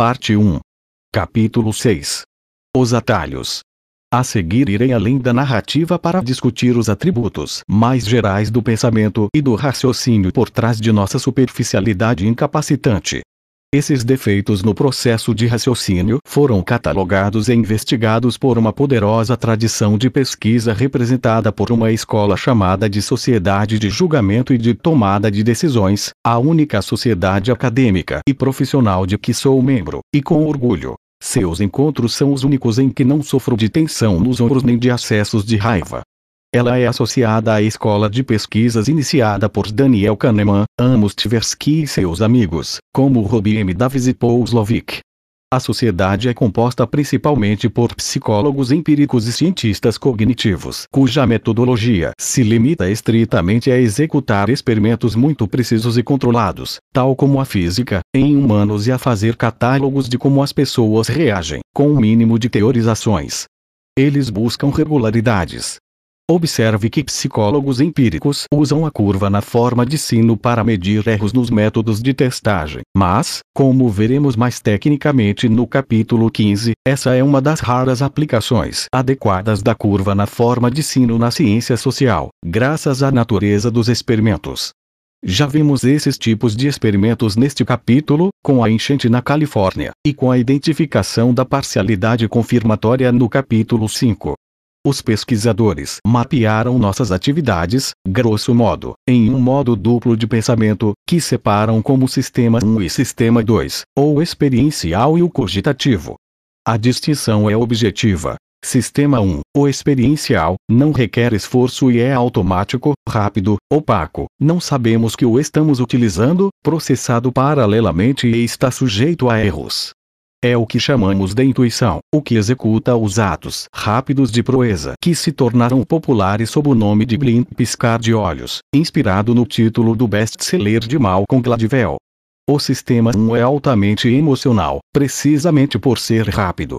Parte 1. Capítulo 6. Os atalhos. A seguir irei além da narrativa para discutir os atributos mais gerais do pensamento e do raciocínio por trás de nossa superficialidade incapacitante. Esses defeitos no processo de raciocínio foram catalogados e investigados por uma poderosa tradição de pesquisa representada por uma escola chamada de Sociedade de Julgamento e de Tomada de Decisões, a única sociedade acadêmica e profissional de que sou membro, e com orgulho. Seus encontros são os únicos em que não sofro de tensão nos ombros nem de acessos de raiva. Ela é associada à escola de pesquisas iniciada por Daniel Kahneman, Amos Tversky e seus amigos, como Robi M. Davis e Paul Slovic. A sociedade é composta principalmente por psicólogos empíricos e cientistas cognitivos, cuja metodologia se limita estritamente a executar experimentos muito precisos e controlados, tal como a física, em humanos e a fazer catálogos de como as pessoas reagem, com o um mínimo de teorizações. Eles buscam regularidades, Observe que psicólogos empíricos usam a curva na forma de sino para medir erros nos métodos de testagem. Mas, como veremos mais tecnicamente no capítulo 15, essa é uma das raras aplicações adequadas da curva na forma de sino na ciência social, graças à natureza dos experimentos. Já vimos esses tipos de experimentos neste capítulo, com a enchente na Califórnia, e com a identificação da parcialidade confirmatória no capítulo 5. Os pesquisadores mapearam nossas atividades, grosso modo, em um modo duplo de pensamento, que separam como sistema 1 e sistema 2, ou experiencial e o cogitativo. A distinção é objetiva. Sistema 1, o experiencial, não requer esforço e é automático, rápido, opaco, não sabemos que o estamos utilizando, processado paralelamente e está sujeito a erros. É o que chamamos de intuição, o que executa os atos rápidos de proeza que se tornaram populares sob o nome de blind piscar de olhos, inspirado no título do best-seller de Malcolm Gladwell. O sistema 1 é altamente emocional, precisamente por ser rápido.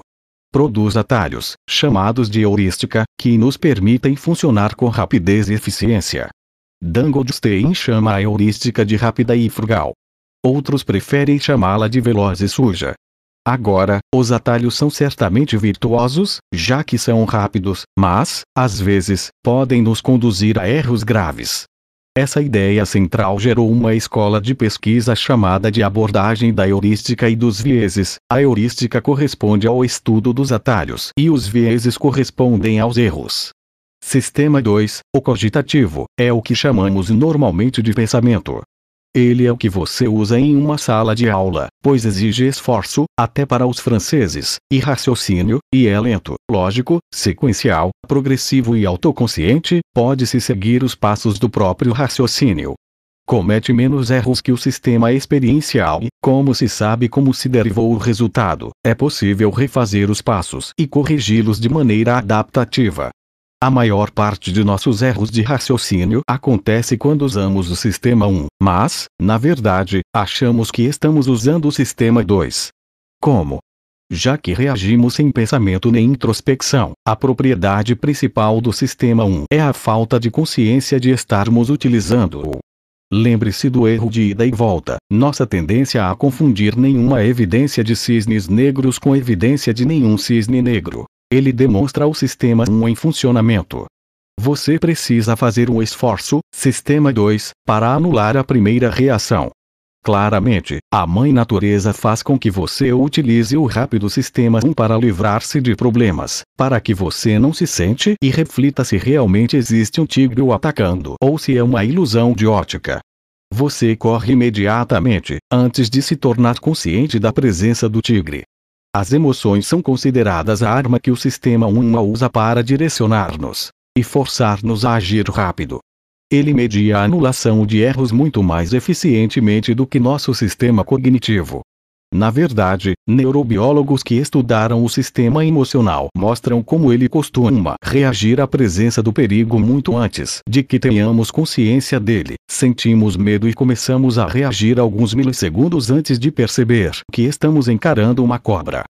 Produz atalhos, chamados de heurística, que nos permitem funcionar com rapidez e eficiência. Dan Goldstein chama a heurística de rápida e frugal. Outros preferem chamá-la de veloz e suja. Agora, os atalhos são certamente virtuosos, já que são rápidos, mas, às vezes, podem nos conduzir a erros graves. Essa ideia central gerou uma escola de pesquisa chamada de abordagem da heurística e dos vieses. A heurística corresponde ao estudo dos atalhos e os vieses correspondem aos erros. Sistema 2, o cogitativo, é o que chamamos normalmente de pensamento. Ele é o que você usa em uma sala de aula, pois exige esforço, até para os franceses, e raciocínio, e é lento, lógico, sequencial, progressivo e autoconsciente, pode-se seguir os passos do próprio raciocínio. Comete menos erros que o sistema experiencial e, como se sabe como se derivou o resultado, é possível refazer os passos e corrigi-los de maneira adaptativa. A maior parte de nossos erros de raciocínio acontece quando usamos o sistema 1, mas, na verdade, achamos que estamos usando o sistema 2. Como? Já que reagimos sem pensamento nem introspecção, a propriedade principal do sistema 1 é a falta de consciência de estarmos utilizando-o. Lembre-se do erro de ida e volta, nossa tendência a confundir nenhuma evidência de cisnes negros com evidência de nenhum cisne negro. Ele demonstra o sistema 1 em funcionamento. Você precisa fazer um esforço, sistema 2, para anular a primeira reação. Claramente, a mãe natureza faz com que você utilize o rápido sistema 1 para livrar-se de problemas, para que você não se sente e reflita se realmente existe um tigre o atacando ou se é uma ilusão de ótica. Você corre imediatamente, antes de se tornar consciente da presença do tigre. As emoções são consideradas a arma que o sistema 1 usa para direcionar-nos e forçar-nos a agir rápido. Ele media a anulação de erros muito mais eficientemente do que nosso sistema cognitivo. Na verdade, neurobiólogos que estudaram o sistema emocional mostram como ele costuma reagir à presença do perigo muito antes de que tenhamos consciência dele. Sentimos medo e começamos a reagir alguns milissegundos antes de perceber que estamos encarando uma cobra.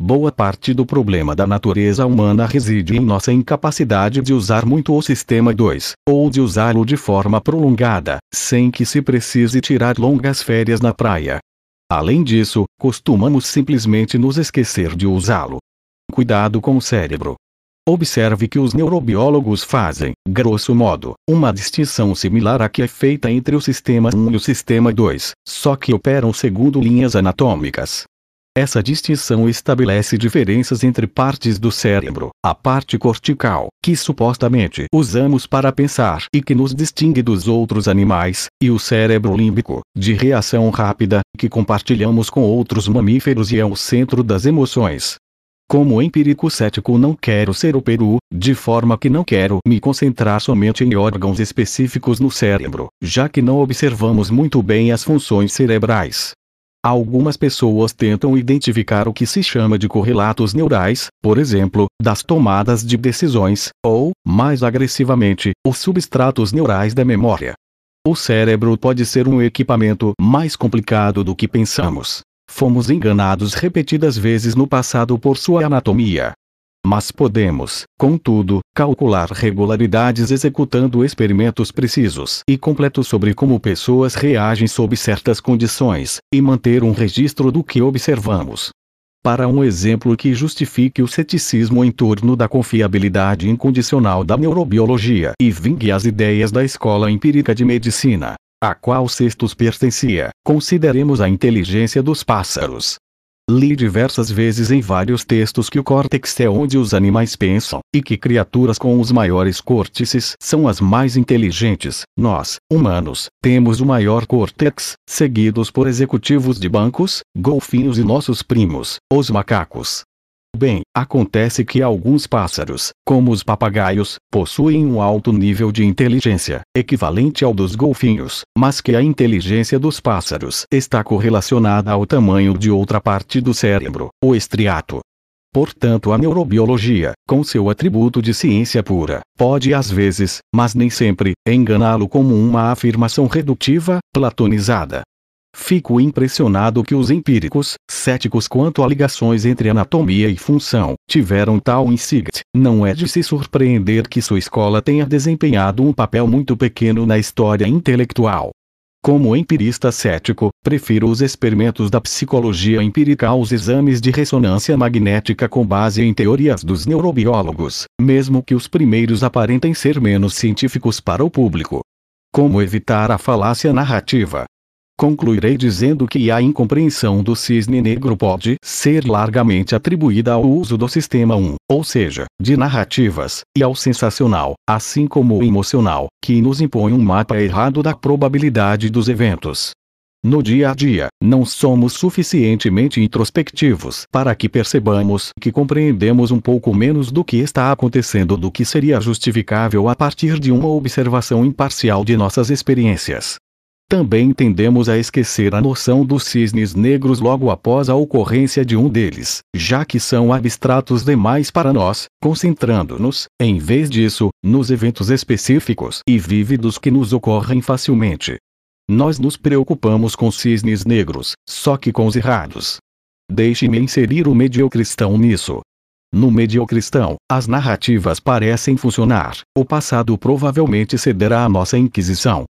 Boa parte do problema da natureza humana reside em nossa incapacidade de usar muito o sistema 2, ou de usá-lo de forma prolongada, sem que se precise tirar longas férias na praia. Além disso, costumamos simplesmente nos esquecer de usá-lo. Cuidado com o cérebro. Observe que os neurobiólogos fazem, grosso modo, uma distinção similar à que é feita entre o sistema 1 e o sistema 2, só que operam segundo linhas anatômicas. Essa distinção estabelece diferenças entre partes do cérebro, a parte cortical, que supostamente usamos para pensar e que nos distingue dos outros animais, e o cérebro límbico, de reação rápida, que compartilhamos com outros mamíferos e é o centro das emoções. Como empírico cético não quero ser o peru, de forma que não quero me concentrar somente em órgãos específicos no cérebro, já que não observamos muito bem as funções cerebrais. Algumas pessoas tentam identificar o que se chama de correlatos neurais, por exemplo, das tomadas de decisões, ou, mais agressivamente, os substratos neurais da memória. O cérebro pode ser um equipamento mais complicado do que pensamos. Fomos enganados repetidas vezes no passado por sua anatomia, mas podemos, contudo, calcular regularidades executando experimentos precisos e completos sobre como pessoas reagem sob certas condições, e manter um registro do que observamos. Para um exemplo que justifique o ceticismo em torno da confiabilidade incondicional da neurobiologia, e vingue as ideias da escola empírica de medicina, a qual Sextus pertencia, consideremos a inteligência dos pássaros, Li diversas vezes em vários textos que o córtex é onde os animais pensam, e que criaturas com os maiores córtices são as mais inteligentes. Nós, humanos, temos o maior córtex, seguidos por executivos de bancos, golfinhos e nossos primos, os macacos. Bem, acontece que alguns pássaros, como os papagaios, possuem um alto nível de inteligência, equivalente ao dos golfinhos, mas que a inteligência dos pássaros está correlacionada ao tamanho de outra parte do cérebro, o estriato. Portanto, a neurobiologia, com seu atributo de ciência pura, pode às vezes, mas nem sempre, enganá-lo como uma afirmação redutiva, platonizada, Fico impressionado que os empíricos, céticos quanto a ligações entre anatomia e função, tiveram tal insight. Não é de se surpreender que sua escola tenha desempenhado um papel muito pequeno na história intelectual. Como empirista cético, prefiro os experimentos da psicologia empírica aos exames de ressonância magnética com base em teorias dos neurobiólogos, mesmo que os primeiros aparentem ser menos científicos para o público. Como evitar a falácia narrativa? Concluirei dizendo que a incompreensão do cisne negro pode ser largamente atribuída ao uso do sistema 1, ou seja, de narrativas, e ao sensacional, assim como o emocional, que nos impõe um mapa errado da probabilidade dos eventos. No dia a dia, não somos suficientemente introspectivos para que percebamos que compreendemos um pouco menos do que está acontecendo do que seria justificável a partir de uma observação imparcial de nossas experiências. Também tendemos a esquecer a noção dos cisnes negros logo após a ocorrência de um deles, já que são abstratos demais para nós, concentrando-nos, em vez disso, nos eventos específicos e vívidos que nos ocorrem facilmente. Nós nos preocupamos com cisnes negros, só que com os errados. Deixe-me inserir o mediocristão nisso, no mediocristão, as narrativas parecem funcionar. O passado provavelmente cederá à nossa inquisição,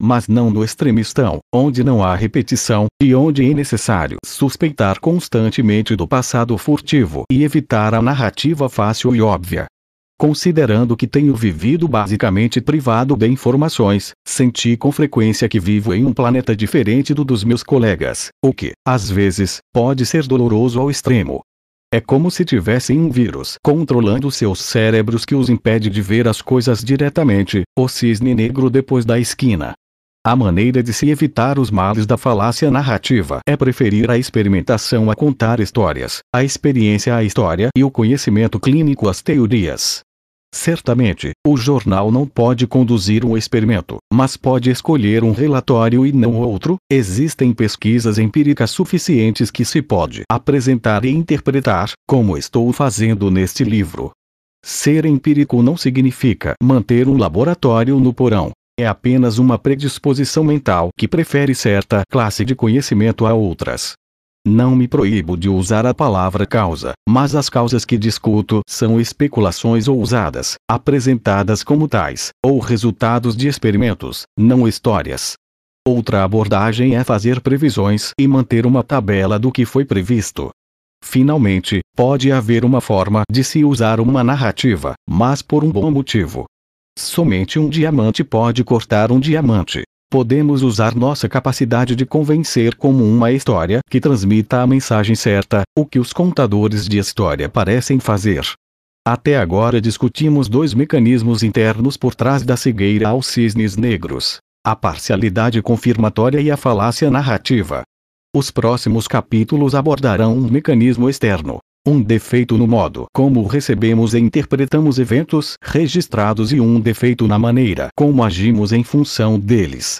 mas não no extremistão, onde não há repetição, e onde é necessário suspeitar constantemente do passado furtivo e evitar a narrativa fácil e óbvia. Considerando que tenho vivido basicamente privado de informações, senti com frequência que vivo em um planeta diferente do dos meus colegas, o que, às vezes, pode ser doloroso ao extremo. É como se tivessem um vírus controlando seus cérebros que os impede de ver as coisas diretamente, o cisne negro depois da esquina. A maneira de se evitar os males da falácia narrativa é preferir a experimentação a contar histórias, a experiência a história e o conhecimento clínico às teorias. Certamente, o jornal não pode conduzir um experimento, mas pode escolher um relatório e não outro. Existem pesquisas empíricas suficientes que se pode apresentar e interpretar, como estou fazendo neste livro. Ser empírico não significa manter um laboratório no porão, é apenas uma predisposição mental que prefere certa classe de conhecimento a outras. Não me proíbo de usar a palavra causa, mas as causas que discuto são especulações ousadas, apresentadas como tais, ou resultados de experimentos, não histórias. Outra abordagem é fazer previsões e manter uma tabela do que foi previsto. Finalmente, pode haver uma forma de se usar uma narrativa, mas por um bom motivo, Somente um diamante pode cortar um diamante. Podemos usar nossa capacidade de convencer como uma história que transmita a mensagem certa, o que os contadores de história parecem fazer. Até agora discutimos dois mecanismos internos por trás da cegueira aos cisnes negros: a parcialidade confirmatória e a falácia narrativa. Os próximos capítulos abordarão um mecanismo externo, um defeito no modo como recebemos e interpretamos eventos registrados e um defeito na maneira como agimos em função deles.